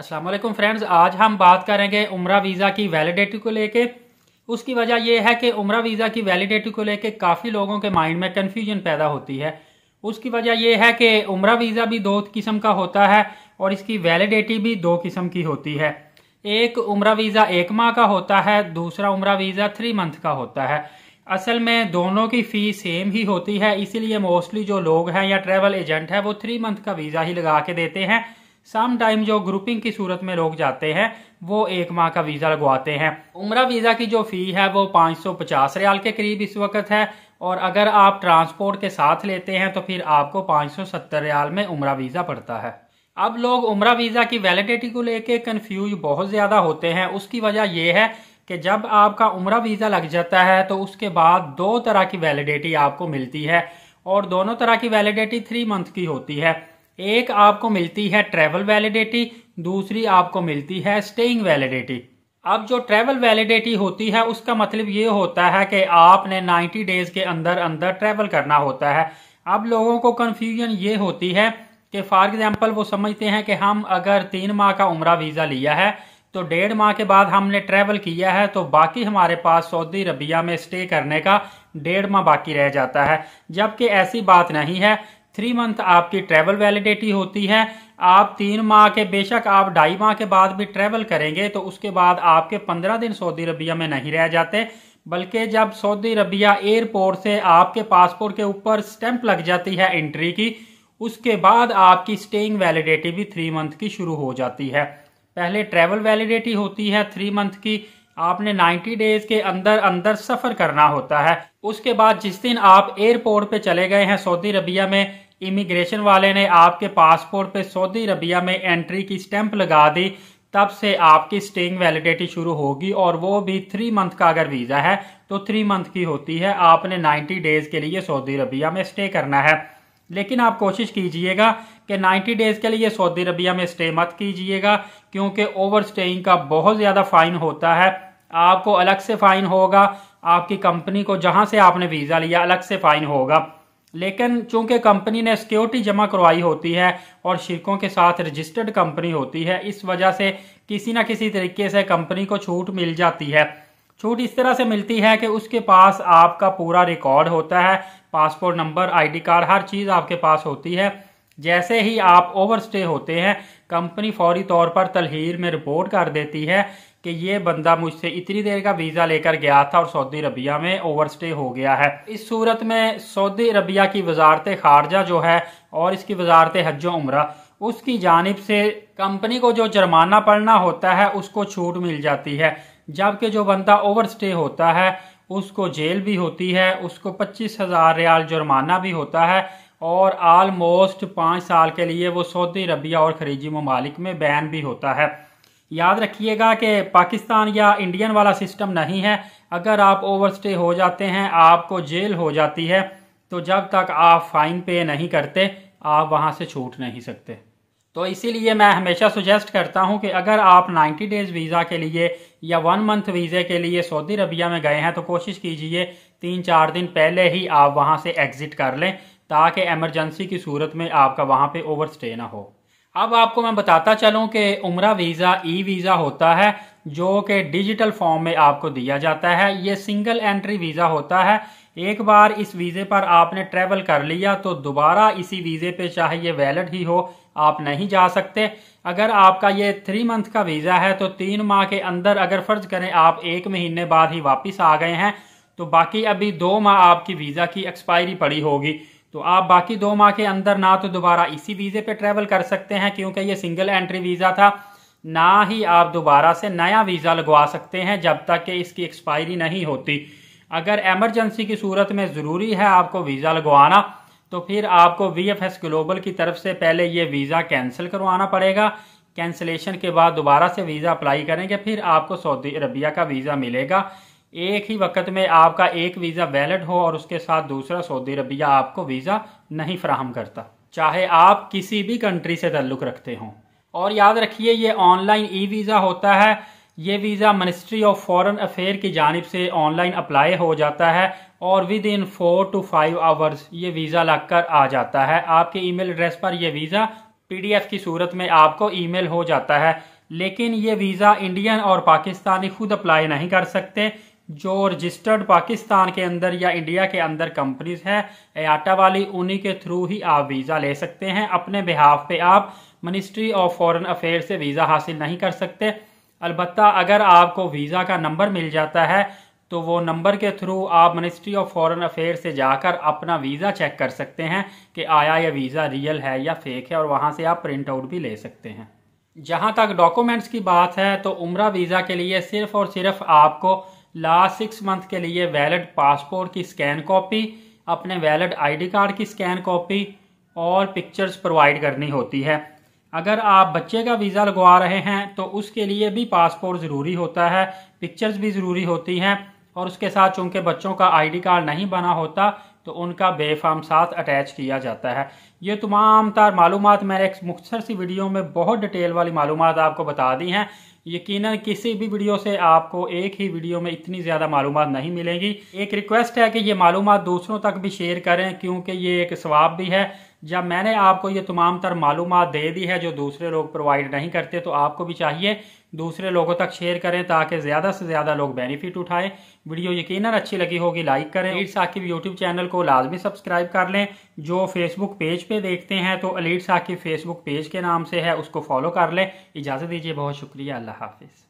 Aslam friends आज हम बात करेंगे उम्र वीज़ा की वैलिडिटी को लेके उसकी वजह यह है कि उम्र वीज़ा की वैलिडिटी को लेके काफ़ी लोगों के माइंड में कन्फ्यूजन पैदा होती है उसकी वजह यह है कि उम्र वीज़ा भी दो किस्म का होता है और इसकी वैलिडिटी भी दो किस्म की होती है एक उम्र वीज़ा एक माह का होता है दूसरा उम्र वीज़ा थ्री मंथ का होता है असल में दोनों की फ़ी सेम ही होती है इसीलिए मोस्टली जो लोग हैं या ट्रैवल एजेंट है वो थ्री मंथ का वीज़ा ही लगा के देते हैं सम टाइम जो ग्रुपिंग की सूरत में लोग जाते हैं वो एक माह का वीज़ा लगवाते हैं उम्र वीज़ा की जो फ़ी है वो 550 रियाल के करीब इस वक्त है और अगर आप ट्रांसपोर्ट के साथ लेते हैं तो फिर आपको 570 रियाल में उम्र वीज़ा पड़ता है अब लोग उम्र वीज़ा की वैलिडिटी को लेके कंफ्यूज बहुत ज़्यादा होते हैं उसकी वजह यह है कि जब आपका उम्र वीज़ा लग जाता है तो उसके बाद दो तरह की वैलिडिटी आपको मिलती है और दोनों तरह की वैलिडिटी थ्री मंथ की होती है एक आपको मिलती है ट्रेवल वैलिडिटी दूसरी आपको मिलती है स्टेइंग वैलिडिटी अब जो ट्रेवल वैलिडिटी होती है उसका मतलब ये होता है कि आपने 90 डेज के अंदर अंदर ट्रेवल करना होता है अब लोगों को कन्फ्यूजन ये होती है कि फॉर एग्जांपल वो समझते हैं कि हम अगर तीन माह का उम्र वीज़ा लिया है तो डेढ़ माह के बाद हमने ट्रैवल किया है तो बाकी हमारे पास सऊदी अरबिया में स्टे करने का डेढ़ माह बाकी रह जाता है जबकि ऐसी बात नहीं है थ्री मंथ आपकी ट्रैवल वैलिडिटी होती है आप तीन माह के बेशक आप ढाई माह के बाद भी ट्रैवल करेंगे तो उसके बाद आपके पंद्रह दिन सऊदी अरबिया में नहीं रह जाते बल्कि जब सऊदी अरबिया एयरपोर्ट से आपके पासपोर्ट के ऊपर स्टैंप लग जाती है एंट्री की उसके बाद आपकी स्टेइंग वैलिडिटी भी थ्री मंथ की शुरू हो जाती है पहले ट्रैवल वैलिडिटी होती है थ्री मंथ की आपने 90 डेज के अंदर अंदर सफर करना होता है उसके बाद जिस दिन आप एयरपोर्ट पे चले गए हैं सऊदी अरबिया में इमिग्रेशन वाले ने आपके पासपोर्ट पे सऊदी अरबिया में एंट्री की स्टैंप लगा दी तब से आपकी स्टेइंग वैलिडिटी शुरू होगी और वो भी थ्री मंथ का अगर वीज़ा है तो थ्री मंथ की होती है आपने 90 डेज के लिए सऊदी अरबिया में स्टे करना है लेकिन आप कोशिश कीजिएगा कि 90 डेज के लिए सऊदी अरबिया में स्टे मत कीजिएगा क्योंकि ओवर स्टेइंग का बहुत ज़्यादा फाइन होता है आपको अलग से फाइन होगा आपकी कंपनी को जहां से आपने वीज़ा लिया अलग से फाइन होगा लेकिन चूंकि कंपनी ने सिक्योरिटी जमा करवाई होती है और शिरकों के साथ रजिस्टर्ड कंपनी होती है इस वजह से किसी ना किसी तरीके से कंपनी को छूट मिल जाती है छूट इस तरह से मिलती है कि उसके पास आपका पूरा रिकॉर्ड होता है पासपोर्ट नंबर आईडी कार्ड हर चीज़ आपके पास होती है जैसे ही आप ओवरस्टे होते हैं कंपनी फौरी तौर पर तलहीर में रिपोर्ट कर देती है कि ये बंदा मुझसे इतनी देर का वीज़ा लेकर गया था और सऊदी अरबिया में ओवरस्टे हो गया है इस सूरत में सऊदी अरबिया की वजारत खारजा जो है और इसकी वजारत हज उम्र उसकी जानब से कंपनी को जो जुर्माना पड़ना होता है उसको छूट मिल जाती है जबकि जो बंदा ओवर स्टे होता है उसको जेल भी होती है उसको पच्चीस हज़ार रियाल जुर्माना भी होता है और आलमोस्ट पाँच साल के लिए वो सऊदी अरबिया और खरीजी ममालिक में बैन भी होता है याद रखिएगा कि पाकिस्तान या इंडियन वाला सिस्टम नहीं है अगर आप ओवर स्टे हो जाते हैं आपको जेल हो जाती है तो जब तक आप फाइन पे नहीं करते आप वहाँ से छूट नहीं सकते तो इसीलिए मैं हमेशा सुजेस्ट करता हूं कि अगर आप 90 डेज़ वीज़ा के लिए या वन मंथ वीज़े के लिए सऊदी अरबिया में गए हैं तो कोशिश कीजिए तीन चार दिन पहले ही आप वहां से एग्ज़िट कर लें ताकि एमरजेंसी की सूरत में आपका वहां पे ओवर स्टे ना हो अब आपको मैं बताता चलूं कि उम्र वीज़ा ई वीज़ा होता है जो कि डिजिटल फॉर्म में आपको दिया जाता है ये सिंगल एंट्री वीज़ा होता है एक बार इस वीज़े पर आपने ट्रैवल कर लिया तो दोबारा इसी वीज़े पे चाहे ये वैलिड ही हो आप नहीं जा सकते अगर आपका ये थ्री मंथ का वीज़ा है तो तीन माह के अंदर अगर फ़र्ज करें आप एक महीने बाद ही वापस आ गए हैं तो बाकी अभी दो माह आपकी वीज़ा की एक्सपायरी पड़ी होगी तो आप बाकी दो माह के अंदर ना तो दोबारा इसी वीज़े पे ट्रैवल कर सकते हैं क्योंकि ये सिंगल एंट्री वीज़ा था ना ही आप दोबारा से नया वीज़ा लगवा सकते हैं जब तक कि इसकी एक्सपायरी नहीं होती अगर एमरजेंसी की सूरत में ज़रूरी है आपको वीज़ा लगवाना तो फिर आपको वी एफ एस ग्लोबल की तरफ से पहले ये वीज़ा कैंसिल करवाना पड़ेगा कैंसिलेशन के बाद दोबारा से वीज़ा अप्लाई करेंगे फिर आपको सऊदी अरबिया का वीज़ा मिलेगा एक ही वक्त में आपका एक वीज़ा वैलिड हो और उसके साथ दूसरा सऊदी अरबिया आपको वीज़ा नहीं फ्राहम करता चाहे आप किसी भी कंट्री से ताल्लुक़ रखते हों और याद रखिए ये ऑनलाइन ई वीज़ा होता है ये visa ministry of foreign affair की जानब से ऑनलाइन अप्लाई हो जाता है और within four to five hours ये वीज़ा लगकर आ जाता है आपके ईमेल एड्रेस पर यह वीज़ा पीडीएफ की सूरत में आपको ईमेल हो जाता है लेकिन ये वीज़ा इंडियन और पाकिस्तानी खुद अप्लाई नहीं कर सकते जो रजिस्टर्ड पाकिस्तान के अंदर या इंडिया के अंदर कंपनीज है एयाटा वाली उन्हीं के थ्रू ही आप वीज़ा ले सकते हैं अपने बिहाफ पे आप मिनिस्ट्री ऑफ फॉरेन अफेयर से वीज़ा हासिल नहीं कर सकते अलबत् अगर आपको वीज़ा का नंबर मिल जाता है तो वो नंबर के थ्रू आप मिनिस्ट्री ऑफ फॉरेन अफेयर से जाकर अपना वीज़ा चेक कर सकते हैं कि आया ये वीज़ा रियल है या फेक है और वहाँ से आप प्रिंट आउट भी ले सकते हैं जहाँ तक डॉक्यूमेंट्स की बात है तो उम्र वीज़ा के लिए सिर्फ और सिर्फ आपको लास्ट सिक्स मंथ के लिए वैलिड पासपोर्ट की स्कैन कॉपी अपने वैलिड आईडी कार्ड की स्कैन कॉपी और पिक्चर्स प्रोवाइड करनी होती है अगर आप बच्चे का वीज़ा लगवा रहे हैं तो उसके लिए भी पासपोर्ट ज़रूरी होता है पिक्चर्स भी ज़रूरी होती हैं और उसके साथ चूंकि बच्चों का आईडी कार्ड नहीं बना होता तो उनका बेफाम साथ अटैच किया जाता है ये तमाम तार मालूम मैंने एक मुख्तर सी वीडियो में बहुत डिटेल वाली मालूम आपको बता दी हैं यकीनन किसी भी वीडियो से आपको एक ही वीडियो में इतनी ज़्यादा मालूम नहीं मिलेंगी एक रिक्वेस्ट है कि ये मालूम दूसरों तक भी शेयर करें क्योंकि ये एक स्वाब भी है जब मैंने आपको ये तमाम तर मालूम दे दी है जो दूसरे लोग प्रोवाइड नहीं करते तो आपको भी चाहिए दूसरे लोगों तक शेयर करें ताकि ज़्यादा से ज़्यादा लोग बेनिफिट उठाएं वीडियो यकीन अच्छी लगी होगी लाइक करें अलीट साकिब यूट्यूब चैनल को लाजमी सब्सक्राइब कर लें जो फेसबुक पेज पे देखते हैं तो अलीट साकिब फेसबुक पेज के नाम से है उसको फॉलो कर लें इजाज़त दीजिए बहुत शुक्रिया अल्लाह हाफिज़